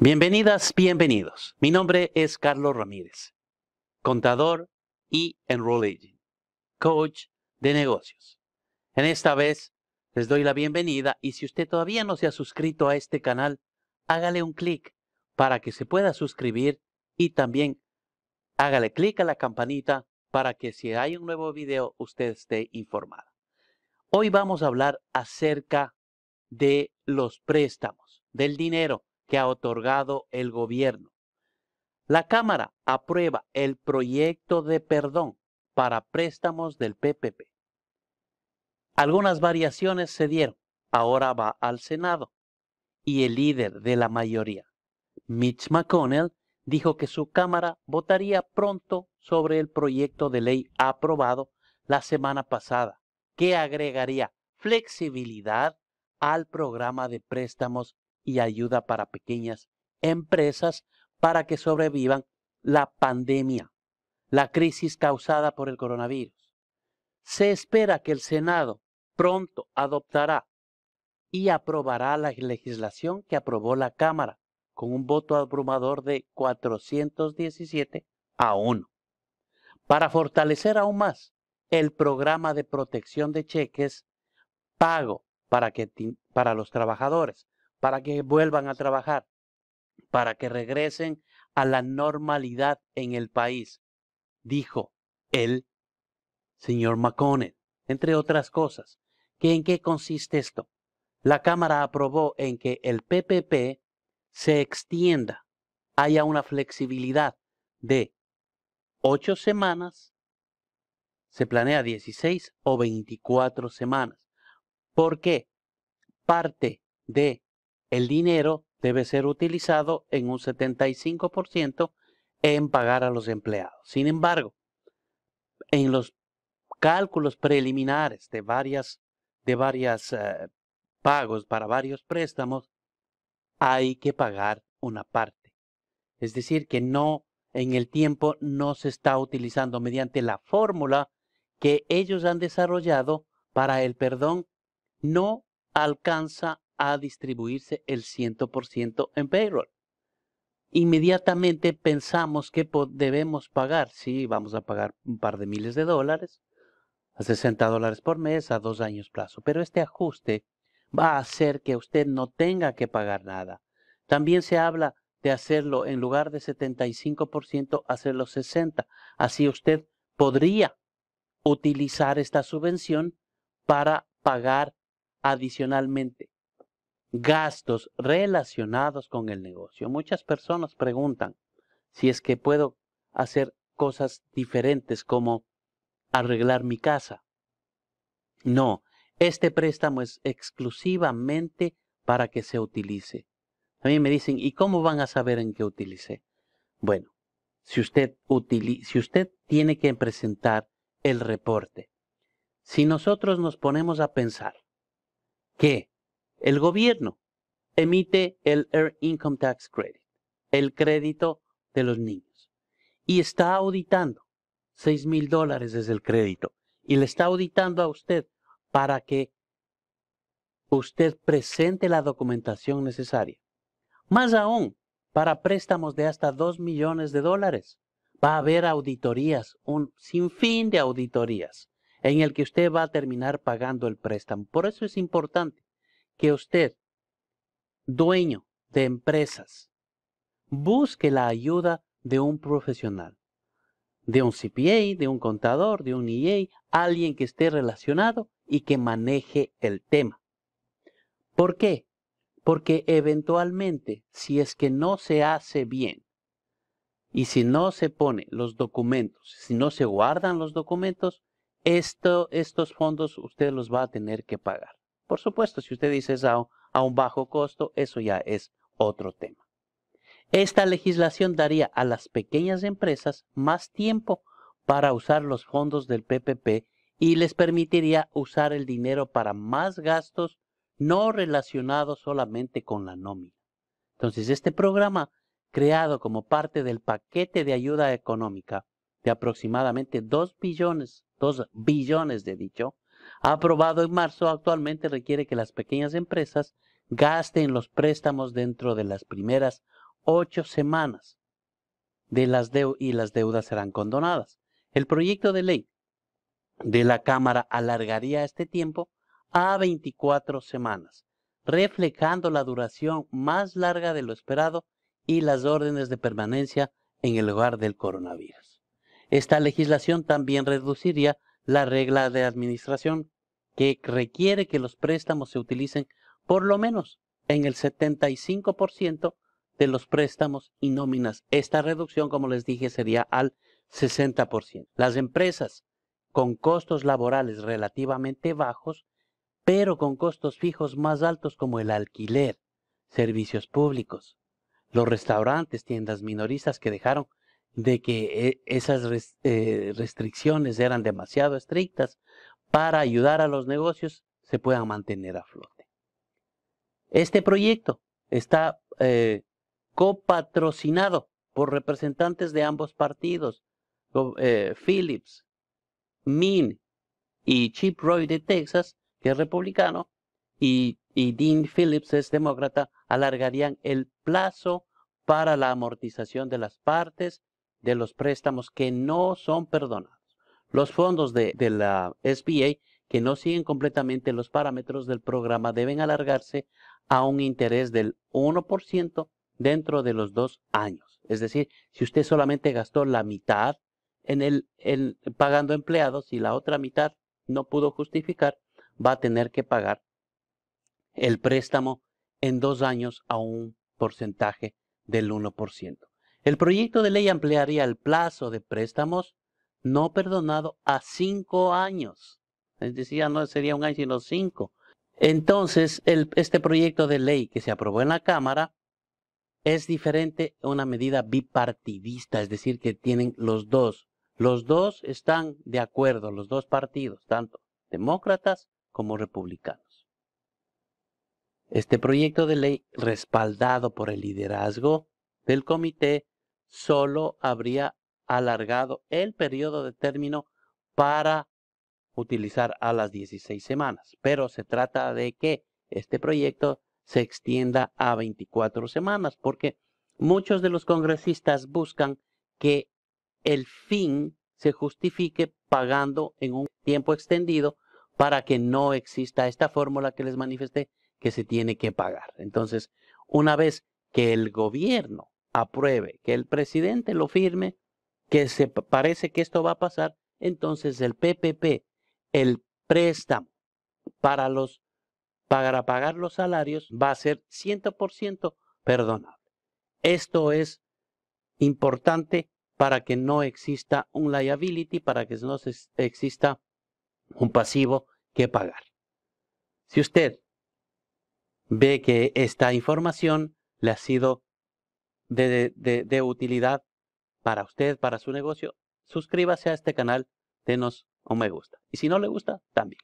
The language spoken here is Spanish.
Bienvenidas, bienvenidos. Mi nombre es Carlos Ramírez, contador y enroll coach de negocios. En esta vez les doy la bienvenida y si usted todavía no se ha suscrito a este canal, hágale un clic para que se pueda suscribir y también hágale clic a la campanita para que si hay un nuevo video usted esté informado. Hoy vamos a hablar acerca de los préstamos, del dinero que ha otorgado el gobierno. La Cámara aprueba el proyecto de perdón para préstamos del PPP. Algunas variaciones se dieron. Ahora va al Senado. Y el líder de la mayoría, Mitch McConnell, dijo que su Cámara votaría pronto sobre el proyecto de ley aprobado la semana pasada, que agregaría flexibilidad al programa de préstamos y ayuda para pequeñas empresas para que sobrevivan la pandemia, la crisis causada por el coronavirus. Se espera que el Senado pronto adoptará y aprobará la legislación que aprobó la Cámara con un voto abrumador de 417 a 1 para fortalecer aún más el programa de protección de cheques pago para, para los trabajadores para que vuelvan a trabajar, para que regresen a la normalidad en el país, dijo el señor McConnell, entre otras cosas. ¿Que ¿En qué consiste esto? La Cámara aprobó en que el PPP se extienda, haya una flexibilidad de ocho semanas, se planea 16 o 24 semanas. ¿Por qué? Parte de el dinero debe ser utilizado en un 75% en pagar a los empleados. Sin embargo, en los cálculos preliminares de varias, de varias eh, pagos para varios préstamos, hay que pagar una parte. Es decir, que no en el tiempo no se está utilizando mediante la fórmula que ellos han desarrollado para el perdón, no alcanza a distribuirse el 100% en payroll. Inmediatamente pensamos que debemos pagar, sí, vamos a pagar un par de miles de dólares, a 60 dólares por mes, a dos años plazo, pero este ajuste va a hacer que usted no tenga que pagar nada. También se habla de hacerlo en lugar de 75%, hacerlo 60%. Así usted podría utilizar esta subvención para pagar adicionalmente gastos relacionados con el negocio. Muchas personas preguntan si es que puedo hacer cosas diferentes como arreglar mi casa. No, este préstamo es exclusivamente para que se utilice. A mí me dicen, ¿y cómo van a saber en qué utilicé? Bueno, si usted, si usted tiene que presentar el reporte, si nosotros nos ponemos a pensar que el gobierno emite el Air Income Tax Credit, el crédito de los niños, y está auditando 6 mil dólares desde el crédito, y le está auditando a usted para que usted presente la documentación necesaria. Más aún, para préstamos de hasta 2 millones de dólares, va a haber auditorías, un sinfín de auditorías, en el que usted va a terminar pagando el préstamo. Por eso es importante que usted, dueño de empresas, busque la ayuda de un profesional, de un CPA, de un contador, de un EA, alguien que esté relacionado y que maneje el tema. ¿Por qué? Porque eventualmente, si es que no se hace bien y si no se pone los documentos, si no se guardan los documentos, estos fondos usted los va a tener que pagar. Por supuesto, si usted dice es a, a un bajo costo, eso ya es otro tema. Esta legislación daría a las pequeñas empresas más tiempo para usar los fondos del PPP y les permitiría usar el dinero para más gastos no relacionados solamente con la nómina. Entonces, este programa, creado como parte del paquete de ayuda económica de aproximadamente 2 billones, 2 billones de dicho, aprobado en marzo actualmente requiere que las pequeñas empresas gasten los préstamos dentro de las primeras ocho semanas de las y las deudas serán condonadas. El proyecto de ley de la Cámara alargaría este tiempo a 24 semanas, reflejando la duración más larga de lo esperado y las órdenes de permanencia en el hogar del coronavirus. Esta legislación también reduciría la regla de administración, que requiere que los préstamos se utilicen por lo menos en el 75% de los préstamos y nóminas. Esta reducción, como les dije, sería al 60%. Las empresas con costos laborales relativamente bajos, pero con costos fijos más altos como el alquiler, servicios públicos, los restaurantes, tiendas minoristas que dejaron de que e, esas eh, restricciones eran demasiado estrictas para ayudar a los negocios se puedan mantener a flote. Este proyecto está eh, copatrocinado por representantes de ambos partidos, eh, Phillips, Min y Chip Roy de Texas, que es republicano, y Dean Phillips es demócrata, alargarían el plazo para la amortización de las partes de los préstamos que no son perdonados. Los fondos de, la SBA que no siguen completamente los parámetros del programa deben alargarse a un interés del 1% dentro de los dos años. Es decir, si usted solamente gastó la mitad en el, pagando empleados y la otra mitad no pudo justificar, va a tener que pagar el préstamo en dos años a un porcentaje del 1%. El proyecto de ley ampliaría el plazo de préstamos no perdonado a cinco años. Es decir, no sería un año, sino cinco. Entonces, este proyecto de ley que se aprobó en la Cámara es diferente a una medida bipartidista, es decir, que tienen los dos. Los dos están de acuerdo, los dos partidos, tanto demócratas como republicanos. Este proyecto de ley, respaldado por el liderazgo del comité, solo habría alargado el periodo de término para utilizar a las 16 semanas. Pero se trata de que este proyecto se extienda a 24 semanas, porque muchos de los congresistas buscan que el fin se justifique pagando en un tiempo extendido para que no exista esta fórmula que les manifesté que se tiene que pagar. Entonces, una vez que el gobierno apruebe, que el presidente lo firme, que se parece que esto va a pasar, entonces el PPP, el préstamo para los pagar los salarios va a ser 100% perdonable. Esto es importante para que no exista un liability, para que no exista un pasivo que pagar. Si usted ve que esta información le ha sido de, de, utilidad para usted, para su negocio, suscríbase a este canal, denos un me gusta. Y si no le gusta, también.